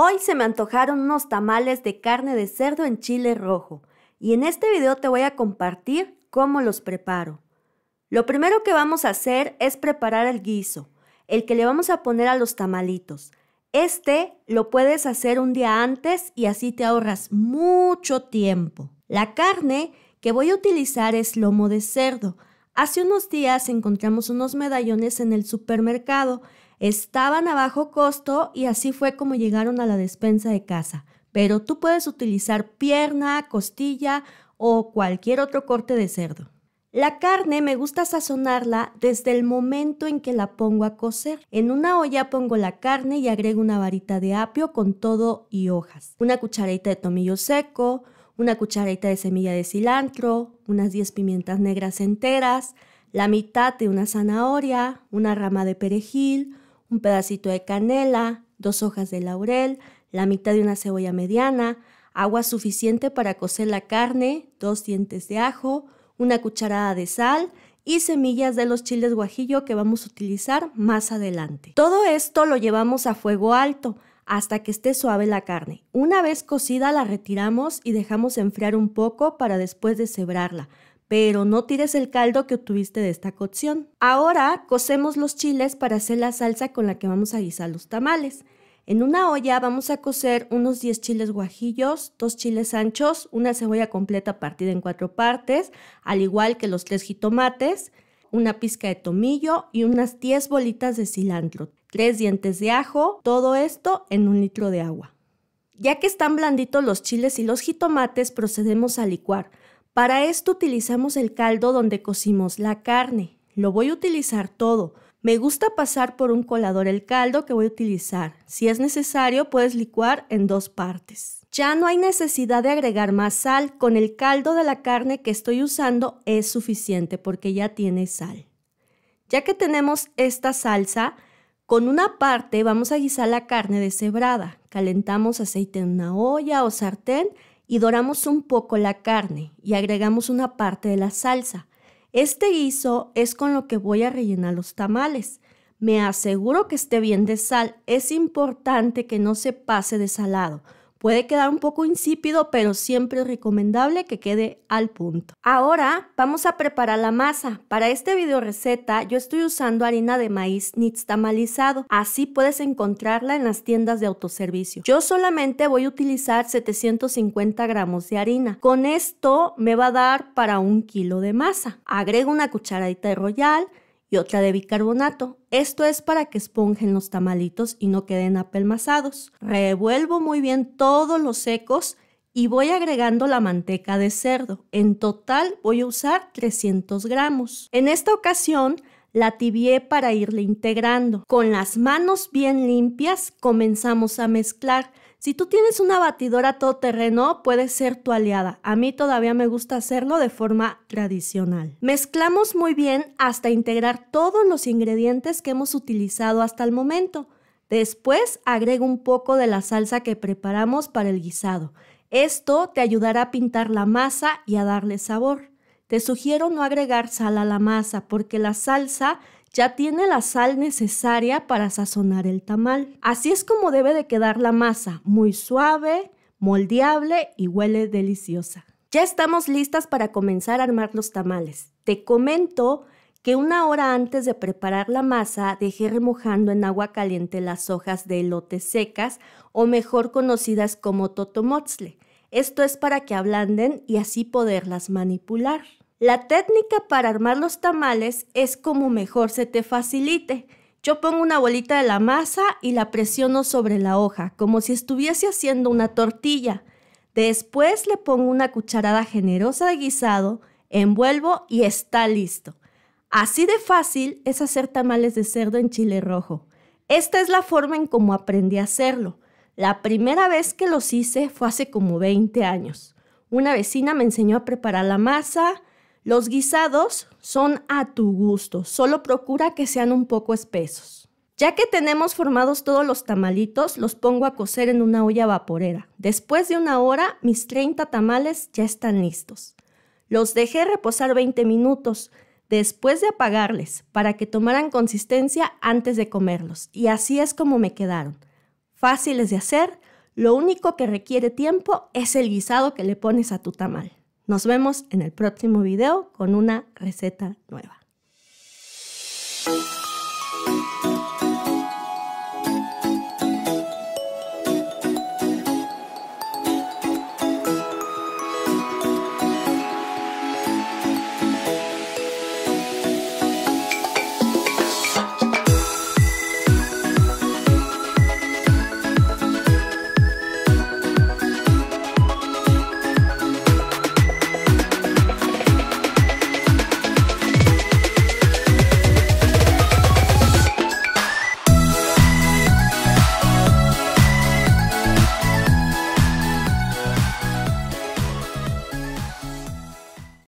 Hoy se me antojaron unos tamales de carne de cerdo en chile rojo y en este video te voy a compartir cómo los preparo. Lo primero que vamos a hacer es preparar el guiso, el que le vamos a poner a los tamalitos. Este lo puedes hacer un día antes y así te ahorras mucho tiempo. La carne que voy a utilizar es lomo de cerdo. Hace unos días encontramos unos medallones en el supermercado Estaban a bajo costo y así fue como llegaron a la despensa de casa. Pero tú puedes utilizar pierna, costilla o cualquier otro corte de cerdo. La carne me gusta sazonarla desde el momento en que la pongo a cocer. En una olla pongo la carne y agrego una varita de apio con todo y hojas, una cucharita de tomillo seco, una cucharita de semilla de cilantro, unas 10 pimientas negras enteras, la mitad de una zanahoria, una rama de perejil, un pedacito de canela, dos hojas de laurel, la mitad de una cebolla mediana, agua suficiente para cocer la carne, dos dientes de ajo, una cucharada de sal y semillas de los chiles guajillo que vamos a utilizar más adelante. Todo esto lo llevamos a fuego alto hasta que esté suave la carne. Una vez cocida la retiramos y dejamos enfriar un poco para después deshebrarla pero no tires el caldo que obtuviste de esta cocción. Ahora cocemos los chiles para hacer la salsa con la que vamos a guisar los tamales. En una olla vamos a cocer unos 10 chiles guajillos, dos chiles anchos, una cebolla completa partida en cuatro partes, al igual que los tres jitomates, una pizca de tomillo y unas 10 bolitas de cilantro, tres dientes de ajo, todo esto en un litro de agua. Ya que están blanditos los chiles y los jitomates, procedemos a licuar. Para esto utilizamos el caldo donde cocimos la carne. Lo voy a utilizar todo. Me gusta pasar por un colador el caldo que voy a utilizar. Si es necesario, puedes licuar en dos partes. Ya no hay necesidad de agregar más sal. Con el caldo de la carne que estoy usando es suficiente porque ya tiene sal. Ya que tenemos esta salsa, con una parte vamos a guisar la carne deshebrada. Calentamos aceite en una olla o sartén y doramos un poco la carne y agregamos una parte de la salsa. Este guiso es con lo que voy a rellenar los tamales. Me aseguro que esté bien de sal. Es importante que no se pase de salado Puede quedar un poco insípido, pero siempre es recomendable que quede al punto. Ahora vamos a preparar la masa. Para este video receta yo estoy usando harina de maíz nixtamalizado. Así puedes encontrarla en las tiendas de autoservicio. Yo solamente voy a utilizar 750 gramos de harina. Con esto me va a dar para un kilo de masa. Agrego una cucharadita de royal, y otra de bicarbonato. Esto es para que esponjen los tamalitos y no queden apelmazados. Revuelvo muy bien todos los secos y voy agregando la manteca de cerdo. En total voy a usar 300 gramos. En esta ocasión la tibié para irle integrando. Con las manos bien limpias comenzamos a mezclar si tú tienes una batidora todoterreno, puede ser tu aliada. A mí todavía me gusta hacerlo de forma tradicional. Mezclamos muy bien hasta integrar todos los ingredientes que hemos utilizado hasta el momento. Después agrego un poco de la salsa que preparamos para el guisado. Esto te ayudará a pintar la masa y a darle sabor. Te sugiero no agregar sal a la masa porque la salsa ya tiene la sal necesaria para sazonar el tamal. Así es como debe de quedar la masa, muy suave, moldeable y huele deliciosa. Ya estamos listas para comenzar a armar los tamales. Te comento que una hora antes de preparar la masa dejé remojando en agua caliente las hojas de elote secas o mejor conocidas como totomotzle. Esto es para que ablanden y así poderlas manipular. La técnica para armar los tamales es como mejor se te facilite. Yo pongo una bolita de la masa y la presiono sobre la hoja, como si estuviese haciendo una tortilla. Después le pongo una cucharada generosa de guisado, envuelvo y está listo. Así de fácil es hacer tamales de cerdo en chile rojo. Esta es la forma en cómo aprendí a hacerlo. La primera vez que los hice fue hace como 20 años. Una vecina me enseñó a preparar la masa, los guisados son a tu gusto, solo procura que sean un poco espesos. Ya que tenemos formados todos los tamalitos, los pongo a cocer en una olla vaporera. Después de una hora, mis 30 tamales ya están listos. Los dejé reposar 20 minutos después de apagarles para que tomaran consistencia antes de comerlos. Y así es como me quedaron. Fáciles de hacer, lo único que requiere tiempo es el guisado que le pones a tu tamal. Nos vemos en el próximo video con una receta nueva.